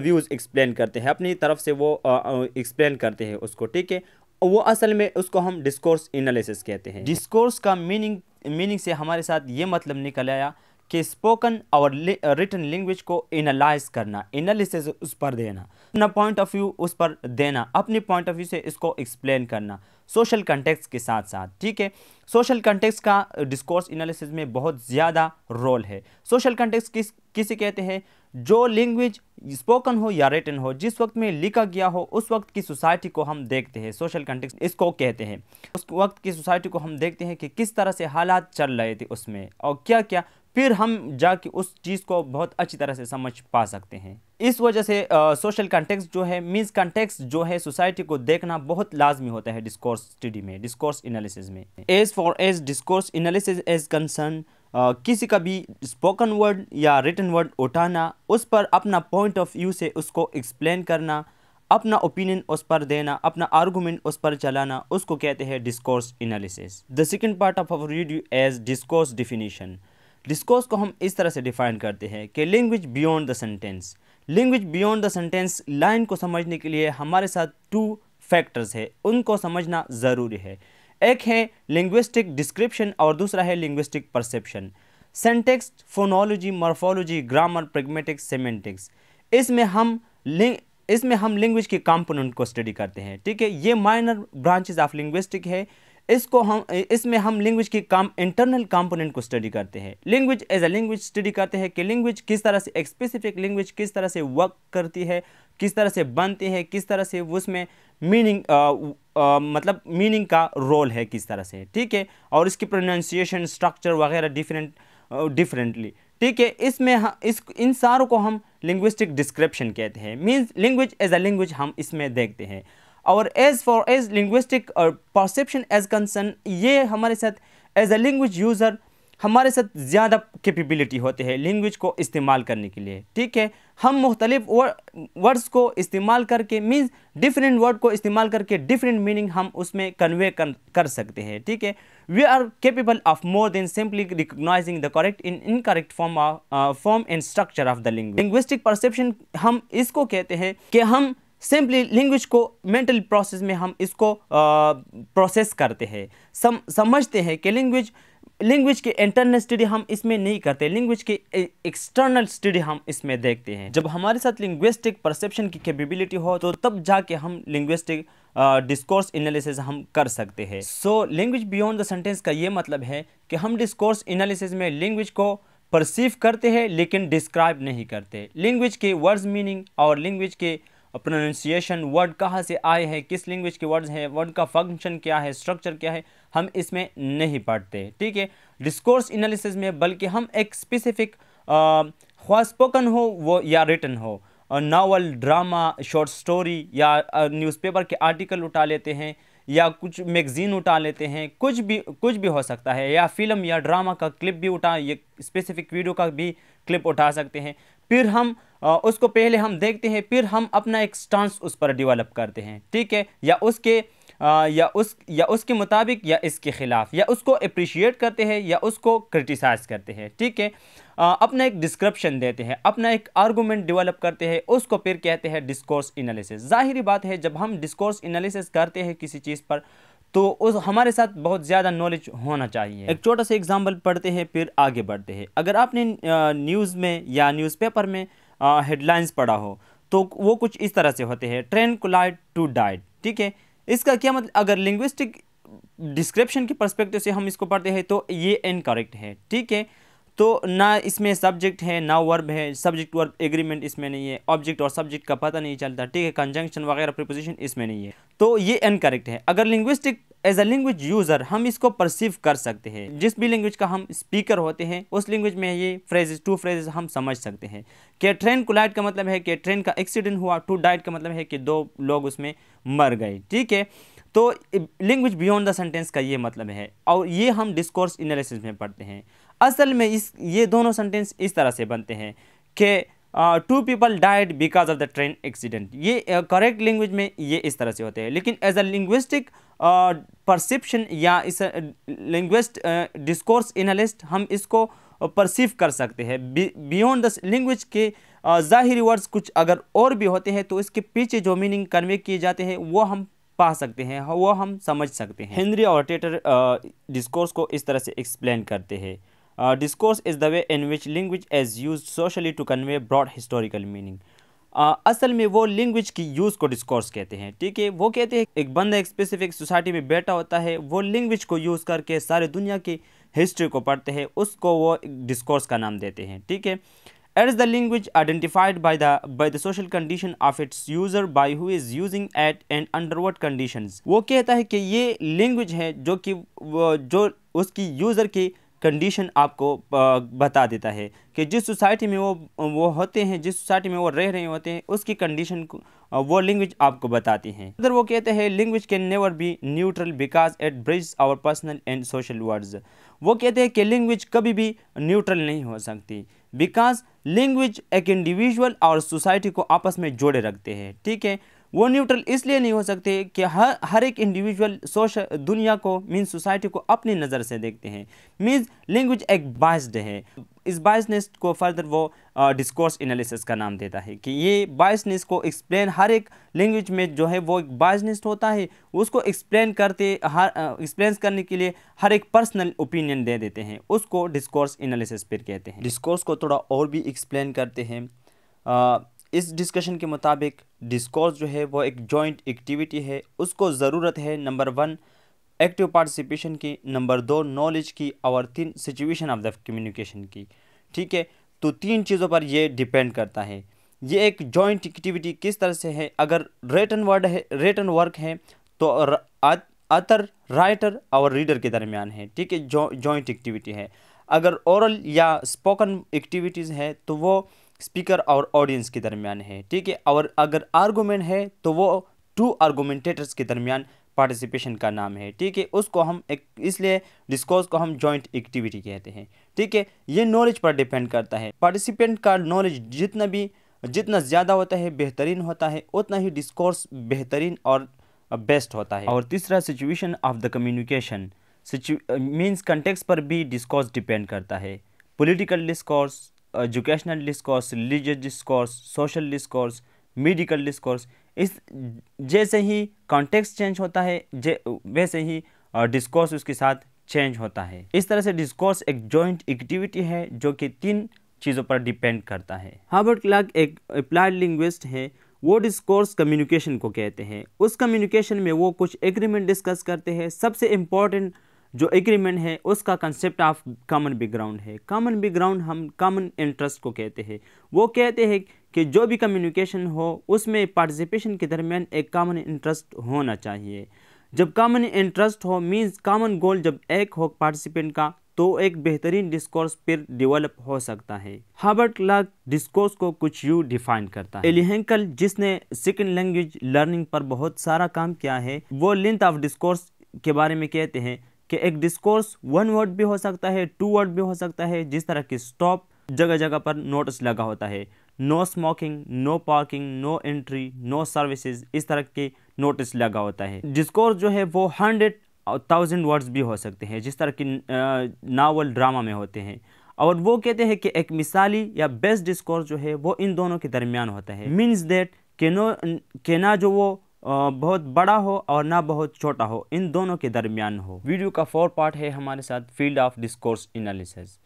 views explain करते हैं अपनी तरफ से वो एक्सप्लेन करते हैं उसको ठीक है वो असल में उसको हम डिस्कोर्स एनालिसिस कहते हैं डिस्कोर्स का मीनिंग मीनिंग से हमारे साथ ये मतलब निकल आया कि स्पोकन और रिटर्न लैंग्वेज को एनालाइज करना एनालिसिस उस पर देना अपना पॉइंट ऑफ व्यू उस पर देना अपने पॉइंट ऑफ व्यू से इसको एक्सप्लेन करना सोशल कंटेक्स के साथ साथ ठीक है सोशल कंटेक्स का डिस्कोर्स एनालिसिस में बहुत ज़्यादा रोल है सोशल कंटेक्स किस किसे कहते हैं जो लैंग्वेज स्पोकन हो या रिटन हो जिस वक्त में लिखा गया हो उस वक्त की सोसाइटी को हम देखते हैं सोशल कंटेक्स इसको कहते हैं उस वक्त की सोसाइटी को हम देखते हैं कि किस तरह से हालात चल रहे थे उसमें और क्या क्या फिर हम जाके उस चीज़ को बहुत अच्छी तरह से समझ पा सकते हैं इस वजह से सोशल कंटेक्स जो है मीन्स कंटेक्स जो है सोसाइटी को देखना बहुत लाजमी होता है डिस्कोर्स स्टडी में डिस्कोर्स एनालिसिस में as far as discourse analysis as concern किसी का भी स्पोकन वर्ड या रिटर्न वर्ड उठाना उस पर अपना पॉइंट ऑफ व्यू से उसको एक्सप्लेन करना अपना ओपिनियन उस पर देना अपना आर्गूमेंट उस पर चलाना उसको कहते हैं discourse analysis the second part of our video as discourse definition discourse को हम इस तरह से डिफाइन करते हैं कि language beyond the sentence language beyond the sentence line को समझने के लिए हमारे साथ टू फैक्टर्स है उनको समझना ज़रूरी है एक है लिंग्विस्टिक डिस्क्रिप्शन और दूसरा है linguistic perception syntax phonology morphology grammar pragmatics semantics इसमें हम इसमें हम लैंग्वेज के कंपोनेंट को स्टडी करते हैं ठीक है ये माइनर ब्रांचेज ऑफ लिंग्विस्टिक है इसको हम इसमें हम लैंग्वेज की काम इंटरनल कंपोनेंट को स्टडी करते हैं language as a language study करते हैं कि लैंग्वेज किस तरह से एक स्पेसिफिक लैंग्वेज किस तरह से वर्क करती है किस तरह से बनती है किस तरह से उसमें मीनिंग मतलब मीनिंग का रोल है किस तरह से ठीक है और इसकी प्रोनाउंसिएशन स्ट्रक्चर वगैरह डिफरेंट डिफरेंटली ठीक है इसमें हाँ, इस इन सारों को हम लिंग्विस्टिक डिस्क्रिप्शन कहते हैं means language as a language हम इसमें देखते हैं और एज़ फॉर एज लिंग्विस्टिक और परसेप्शन एज कंसर्न ये हमारे साथ एज अ लैंग्वेज यूज़र हमारे साथ ज़्यादा कैपेबिलिटी होते हैं लैंग्वेज को इस्तेमाल करने के लिए ठीक है हम मुख्तलिफ वर्ड्स को इस्तेमाल करके मीन्स डिफरेंट वर्ड को इस्तेमाल करके डिफरेंट मीनिंग हम उसमें कन्वे कर, कर सकते हैं ठीक है we are capable of more than simply recognising the correct in incorrect form form and structure of the linguistic perception हम इसको कहते हैं कि हम सिंपली लैंग्वेज को मेंटल प्रोसेस में हम इसको प्रोसेस करते हैं सम समझते हैं कि लैंग्वेज लैंग्वेज के इंटरनल स्टडी हम इसमें नहीं करते लैंग्वेज के एक्सटर्नल स्टडी हम इसमें देखते हैं जब हमारे साथ लिंग्विस्टिक परसेप्शन की कैपेबिलिटी हो तो तब जाके हम लिंग्विस्टिक डिस्कोर्स एनालिसिस हम कर सकते हैं so language beyond the sentence का ये मतलब है कि हम डिस्कोर्स एनालिसिस में लैंग्वेज को परसीव करते हैं लेकिन डिस्क्राइब नहीं करते लैंग्वेज के वर्ड्स मीनिंग और लैंग्वेज के प्रोनाउंसिएशन वर्ड कहाँ से आए हैं किस लैंग्वेज के वर्ड्स हैं वर्ड का फंक्शन क्या है स्ट्रक्चर क्या है हम इसमें नहीं पढ़ते ठीक है डिस्कोर्स एनालिसिस में बल्कि हम एक स्पेसिफिक ख्वा स्पोकन हो वो या रिटन हो नावल ड्रामा शॉर्ट स्टोरी या न्यूज़पेपर के आर्टिकल उठा लेते हैं या कुछ मैगज़ीन उठा लेते हैं कुछ भी कुछ भी हो सकता है या फिल्म या ड्रामा का क्लिप भी उठा ये स्पेसिफिक वीडियो का भी क्लिप उठा सकते हैं फिर हम उसको पहले हम देखते हैं फिर हम अपना एक स्टांस उस पर डेवलप करते हैं ठीक है या उसके आ, या उस या उसके मुताबिक या इसके ख़िलाफ़ या उसको अप्रिशिएट करते हैं या उसको क्रिटिसाइज़ करते हैं ठीक है आ, अपना एक डिस्क्रिप्शन देते हैं अपना एक आर्गूमेंट डेवलप करते हैं उसको फिर कहते हैं डिस्कोर्स एनालिसिस ज़ाहिर बात है जब हम डिस्कोर्स एनालिसिस करते हैं किसी चीज़ पर तो उस हमारे साथ बहुत ज़्यादा नॉलेज होना चाहिए एक छोटा सा एग्जाम्पल पढ़ते हैं फिर आगे बढ़ते हैं अगर आपने न्यूज़ में या न्यूज़पेपर में हेडलाइंस पढ़ा हो तो वो कुछ इस तरह से होते हैं ट्रेन कोलाइड टू डाइट ठीक है इसका क्या मतलब अगर लिंग्विस्टिक डिस्क्रिप्शन के परस्पेक्टिव से हम इसको पढ़ते हैं तो ये इनकरेक्ट है ठीक है तो ना इसमें सब्जेक्ट है ना वर्ब है सब्जेक्ट वर्ब एग्रीमेंट इसमें नहीं है ऑब्जेक्ट और सब्जेक्ट का पता नहीं चलता ठीक है कंजंक्शन वगैरह प्रिपोजिशन इसमें नहीं है तो ये इनकरेक्ट है अगर linguistic as a language user हम इसको परसीव कर सकते हैं जिस भी लैंग्वेज का हम स्पीकर होते हैं उस लैंग्वेज में ये फ्रेजेस टू फ्रेजेस हम समझ सकते हैं कि ट्रेन को लाइट का मतलब है कि ट्रेन का एक्सीडेंट हुआ टू डाइट का मतलब है कि दो लोग उसमें मर गए ठीक है तो लैंग्वेज बियॉन्ड द सेंटेंस का ये मतलब है और ये हम डिस्कोर्स एनालिसिस में पढ़ते हैं असल में इस ये दोनों सेंटेंस इस तरह से बनते हैं कि two people died because of the train accident ये करेक्ट uh, लैंग्वेज में ये इस तरह से होते हैं लेकिन एज अ लिंग्विस्टिक परसिप्शन या इस लिंग्विस्ट डिस्कोर्स एनालिस्ट हम इसको परसीव कर सकते हैं बियॉन्ड द लैंग्वेज के जाहिर वर्ड्स कुछ अगर और भी होते हैं तो इसके पीछे जो मीनिंग कन्वे किए जाते हैं वो हम पा सकते हैं वो हम समझ सकते हैं हेनरी और टेटर डिस्कोर्स को इस तरह से एक्सप्लेन करते हैं Uh, discourse is the way in which language as use socially to convey broad historical meaning असल में वो लैंग्वेज की यूज़ को डिस्कोर्स कहते हैं ठीक है वो कहते हैं एक बंदा एक स्पेसिफिक सोसाइटी में बैठा होता है वो लैंग्वेज को यूज़ करके सारे दुनिया की हिस्ट्री को पढ़ते हैं उसको वो डिस्कोर्स का नाम देते हैं ठीक है it the language identified by the by the social condition of its user by who is using it and under what condition वो कहता है कि ये लैंग्वेज है जो कि जो उसकी यूज़र की कंडीशन आपको बता देता है कि जिस सोसाइटी में वो वो होते हैं जिस सोसाइटी में वो रह रहे होते हैं उसकी कंडीशन वो लैंग्वेज आपको बताती हैं अगर वो कहते हैं language can never be neutral because it bridge our personal and social words वो कहते हैं कि लैंग्वेज कभी भी न्यूट्रल नहीं हो सकती बिकॉज लैंग्वेज एक इंडिविजुअल और सोसाइटी को आपस में जोड़े रखते हैं ठीक है वो न्यूट्रल इसलिए नहीं हो सकते कि हर हर एक इंडिविजुअल सोशल दुनिया को मीन सोसाइटी को अपनी नज़र से देखते हैं मीन्स लैंग्वेज एक बाइस्ड है इस बाइसनेस को फर्दर वो डिस्कोर्स uh, एनालिसिस का नाम देता है कि ये बाइसनेस को एक्सप्लेन हर एक लैंग्वेज में जो है वो एक बाइसनेस होता है उसको एक्सप्लेन करते हर एक्सप्लेन करने के लिए हर एक पर्सनल ओपिनियन दे देते हैं उसको डिस्कोर्स एनालिसिस फिर कहते हैं डिस्कोर्स को थोड़ा और भी एक्सप्लेन करते हैं इस डिस्कशन के मुताबिक डिस्कोर्स जो है वो एक जॉइंट एक्टिविटी है उसको ज़रूरत है नंबर वन एक्टिव पार्टिसिपेशन की नंबर दो नॉलेज की और तीन सिचुएशन ऑफ द कम्युनिकेशन की ठीक है तो तीन चीज़ों पर यह डिपेंड करता है ये एक जॉइंट एक्टिविटी किस तरह से है अगर रेटन वर्ड है रेटन वर्क है तो अतर राइटर और रीडर के दरमियान है ठीक है जॉइंट एक्टिविटी है अगर औरल या स्पोकन एक्टिविटीज़ है तो वो स्पीकर और ऑडियंस के दरमियान है ठीक है और अगर आर्गूमेंट है तो वो टू आर्गूमेंटेटर्स के दरमियान पार्टिसिपेशन का नाम है ठीक है उसको हम एक इसलिए डिस्कोर्स को हम जॉइंट एक्टिविटी कहते हैं ठीक है ये नॉलेज पर डिपेंड करता है पार्टिसिपेंट का नॉलेज जितना भी जितना ज़्यादा होता है बेहतरीन होता है उतना ही डिस्कोर्स बेहतरीन और बेस्ट होता है और तीसरा situation of the communication means context पर भी डिस्कोर्स डिपेंड करता है political discourse educational discourse religious discourse social discourse medical discourse इस जैसे ही कॉन्टेक्स्ट चेंज होता है वैसे ही डिस्कोर्स उसके साथ चेंज होता है इस तरह से डिस्कोर्स एक जॉइंट एक्टिविटी है जो कि तीन चीज़ों पर डिपेंड करता है हार्बर्ट क्लार्क एक अप्लाइड लिंग्विस्ट है वो डिस्कोर्स कम्युनिकेशन को कहते हैं उस कम्युनिकेशन में वो कुछ एग्रीमेंट डिस्कस करते हैं सबसे इम्पॉर्टेंट जो एग्रीमेंट है उसका कंसेप्ट ऑफ कॉमन बैकग्राउंड है कॉमन बैकग्राउंड हम कॉमन इंटरेस्ट को कहते हैं वो कहते हैं कि जो भी कम्युनिकेशन हो उसमें पार्टिसिपेशन के दरमियान एक कॉमन इंटरेस्ट होना चाहिए जब कॉमन इंटरेस्ट हो मींस कॉमन गोल जब एक हो पार्टिसिपेंट का तो एक बेहतरीन डिस्कोर्स फिर डेवलप हो सकता है हार्बर्ट क्लार्क डिस्कोर्स को कुछ यू डिफाइन करता है एलिहेंकल जिसने सेकेंड लैंग्वेज लर्निंग पर बहुत सारा काम किया है वो लेंथ ऑफ डिस्कोर्स के बारे में कहते हैं कि एक डिस्कोर्स वन वर्ड भी हो सकता है टू वर्ड भी हो सकता है जिस तरह की स्टॉप जगह जगह पर नोटिस लगा होता है no smoking no parking no entry no services इस तरह के नोटिस लगा होता है डिस्कोर्स जो है वो हंड्रेड थाउजेंड वर्ड्स भी हो सकते हैं जिस तरह की नावल ड्रामा में होते हैं और वो कहते हैं कि एक मिसाली या बेस्ट डिस्कोर्स जो है वो इन दोनों के दरमियान होता है मीन्स दैट केनो केना जो वो बहुत बड़ा हो और ना बहुत छोटा हो इन दोनों के दरमियान हो वीडियो का फोर पार्ट है हमारे साथ field of discourse analysis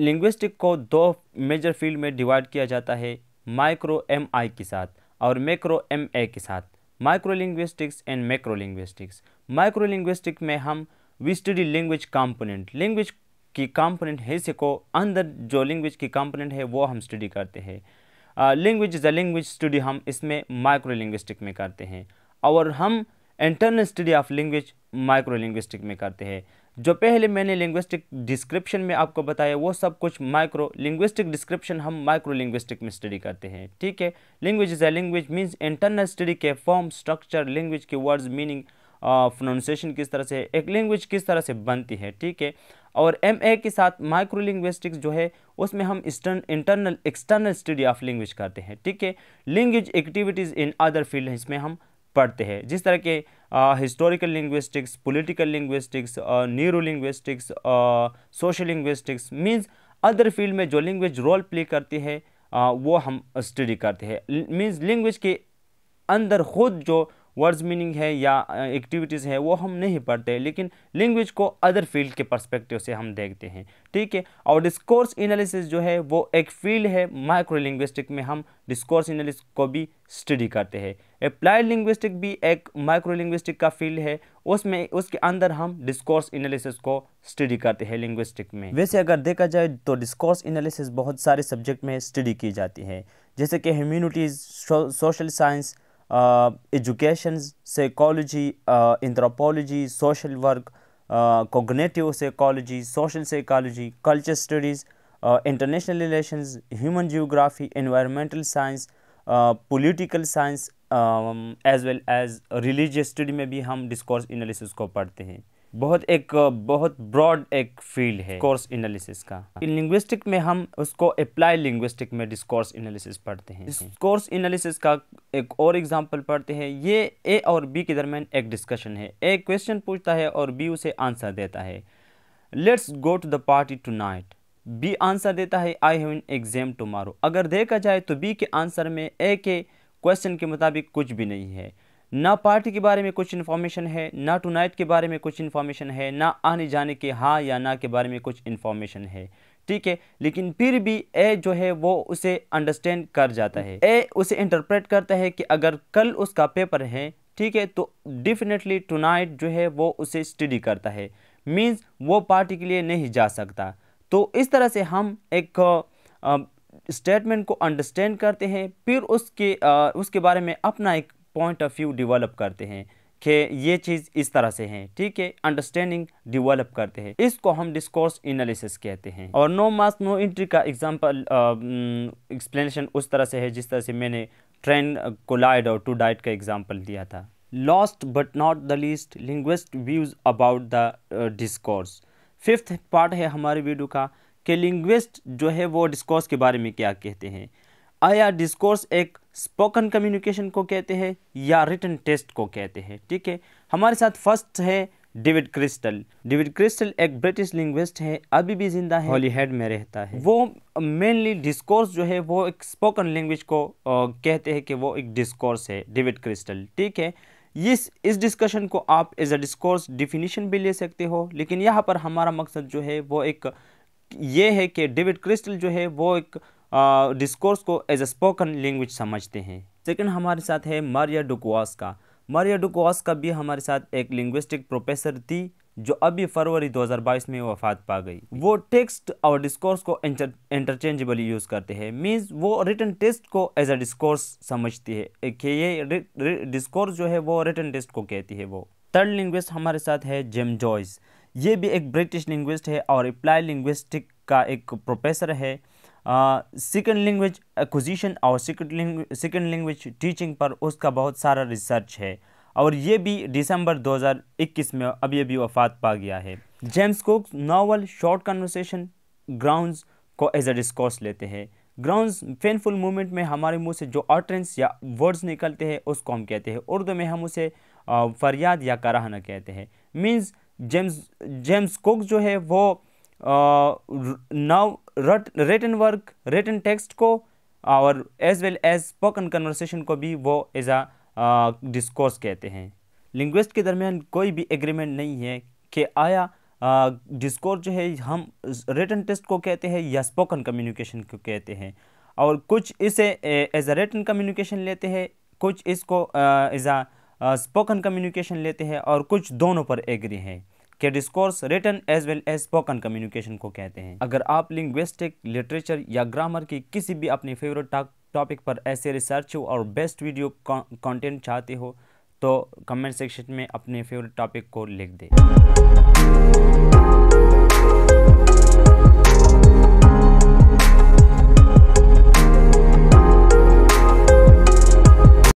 linguistic को दो मेजर फील्ड में डिवाइड किया जाता है माइक्रो एम आई के साथ और मैक्रो एम ए के साथ micro linguistics and macro linguistics micro linguistic में हम we study language component language की कॉम्पोनेंट हिस्से को अंदर जो लैंग्वेज की कॉम्पोनेंट है वो हम स्टडी करते हैं language is a language study हम इसमें माइक्रो लिंग्विस्टिक में करते हैं और हम internal study of language micro linguistic में करते हैं जो पहले मैंने लिंग्विस्टिक डिस्क्रिप्शन में आपको बताया वो सब कुछ माइक्रो लिंग्विस्टिक डिस्क्रिप्शन हम माइक्रो लिंग्विस्टिक में स्टडी करते हैं ठीक है language is a language means internal study के फॉर्म स्ट्रक्चर लैंग्वेज के वर्ड्स मीनिंग प्रोनाउंसिएशन किस तरह से एक लैंग्वेज किस तरह से बनती है ठीक है और एम ए के साथ माइक्रो लिंग्विस्टिक्स जो है उसमें हम internal external study of language करते हैं ठीक है language activities in other field इसमें हम पढ़ते हैं जिस तरह के historical linguistics political linguistics neuro linguistics social linguistics means other field में जो लैंग्वेज रोल प्ले करती है uh, वो हम स्टडी करते हैं मीन्स लैंग्वेज के अंदर खुद जो वर्ड्स मीनिंग है या एक्टिविटीज़ है वो हम नहीं पढ़ते लेकिन लैंग्वेज को अदर फील्ड के पर्सपेक्टिव से हम देखते हैं ठीक है और डिस्कोर्स एनालिसिस जो है वो एक फील्ड है माइक्रो लिंग्विस्टिक में हम डिस्कोर्स एनालिस को भी स्टडी करते हैं अप्लाइड लिंग्विस्टिक भी एक माइक्रो लिंग्विस्टिक का फील्ड है उसमें उसके अंदर हम डिस्कोर्स एनालिसिस को स्टडी करते हैं लिंग्विस्टिक में वैसे अगर देखा जाए तो डिस्कोर्स एनालिसिस बहुत सारे सब्जेक्ट में स्टडी की जाती है जैसे कि humanities social science education psychology anthropology social work cognitive psychology social psychology culture studies international relation human geography environmental science political science as well as religious study में भी हम डिस्कोर्स एनालिसिस को पढ़ते हैं बहुत एक बहुत ब्रॉड एक फील्ड है कोर्स एनालिसिस का इन लिंग्विस्टिक में हम उसको अप्लाई लिंग्विस्टिक में डिस्कोर्स एनालिसिस पढ़ते हैं कोर्स एनालिसिस का एक और एग्जांपल पढ़ते हैं ये ए और बी के दरमियान एक डिस्कशन है ए क्वेश्चन पूछता है और बी उसे आंसर देता है let's go to the party tonight B answer देता है I have an exam tomorrow अगर देखा जाए तो बी के आंसर में ए के क्वेश्चन के मुताबिक कुछ भी नहीं है ना पार्टी के बारे में कुछ इन्फॉर्मेशन है ना टुनाइट के बारे में कुछ इन्फॉर्मेशन है ना आने जाने के हाँ या ना के बारे में कुछ इन्फॉर्मेशन है ठीक है लेकिन फिर भी ए जो है वो उसे अंडरस्टैंड कर जाता है ए उसे इंटरप्रेट करता है कि अगर कल उसका पेपर है ठीक है तो डेफिनेटली टुनाइट जो है वो उसे स्टडी करता है मीन्स वो पार्टी के लिए नहीं जा सकता तो इस तरह से हम एक स्टेटमेंट को अंडरस्टैंड करते हैं फिर उसके आ, उसके बारे में अपना एक पॉइंट ऑफ व्यू डिवेलप करते हैं कि ये चीज़ इस तरह से है ठीक है अंडरस्टैंडिंग डिवेलप करते हैं इसको हम डिस्कोर्स एनालिसिस कहते हैं और नो मास नो एंट्री का एग्जांपल एक्सप्लेनेशन उस तरह से है जिस तरह से मैंने ट्रेन कोलाइड और टू डाइट का एग्जांपल दिया था last but not the least linguist views about the discourse fifth part है हमारे वीडियो का कि लिंग्विस्ट जो है वो डिस्कोर्स के बारे में क्या कहते हैं आया डिस्कोर्स एक स्पोकन कम्युनिकेशन को कहते हैं या रिटर्न टेस्ट को कहते हैं ठीक है हमारे साथ फर्स्ट है डेविड क्रिस्टल डेविड क्रिस्टल एक ब्रिटिश लिंग्विस्ट है अभी भी जिंदा है हॉलीहेड में रहता है वो मेनली डिस्कोर्स जो है वो एक स्पोकन लैंग्वेज को आ, कहते हैं कि वो एक डिस्कोर्स है डेविड क्रिस्टल ठीक है इस इस डिस्कशन को आप एज अ डिस्कोर्स डिफिनीशन भी ले सकते हो लेकिन यहाँ पर हमारा मकसद जो है वो एक ये है कि डेविड क्रिस्टल जो है वो एक डिस्कोर्स को एज ए स्पोकन लैंग्वेज समझते हैं सेकंड हमारे साथ है मारिया डुकवास का मारिया डुकवास का भी हमारे साथ एक लिंग्विस्टिक प्रोफेसर थी जो अभी फरवरी 2022 में वफात पा गई वो टेक्स्ट और डिस्कोर्स को इंटरचेंजेबली यूज़ करते हैं मीन्स वो रिटर्न टेस्ट को एज अ डिस्कोर्स समझती है कि ये डिस्कोर्स जो है वो रिटर्न टेस्ट को कहती है वो थर्ड लिंग्विस्ट हमारे साथ है जेम जॉयस ये भी एक ब्रिटिश लिंग्विस्ट है और अप्लाई लिंग्विस्टिक का एक प्रोफेसर है सेकेंड लैंग्वेज एक्विजिशन और सेकंड सेकंड लैंग्वेज टीचिंग पर उसका बहुत सारा रिसर्च है और ये भी दिसंबर 2021 में अभी अभी वफात पा गया है James Cook novel short conversation ground को एज अ डिस्कोर्स लेते हैं ग्राउंड पेनफुल मूवमेंट में हमारे मुंह से जो ऑटरेंस या वर्ड्स निकलते हैं उसको हम कहते हैं उर्दू में हम उसे फरियाद या कराहना कहते हैं मीन्स जेम्स जेम्स कुक जो है वो रट रिटन वर्क रिटन टेक्स्ट को और as well as spoken conversation को भी वो एज आ डिस्कोर्स कहते हैं लिंग्विस्ट के दरमियान कोई भी एग्रीमेंट नहीं है कि आया डिस्कोर्स जो है हम रिटन टेस्ट को कहते हैं या स्पोकन कम्युनिकेशन को कहते हैं और कुछ इसे एज अ रिटन कम्युनिकेशन लेते हैं कुछ इसको एज आ स्पोकन कम्युनिकेशन लेते हैं और कुछ दोनों पर एग्री हैं के discourse written as well as spoken communication को कहते हैं अगर आप लिंग्विस्टिक लिटरेचर या ग्रामर की किसी भी अपने फेवरेट टॉपिक पर ऐसे रिसर्च और बेस्ट वीडियो कंटेंट चाहते हो तो कमेंट सेक्शन में अपने फेवरेट टॉपिक को लिख दें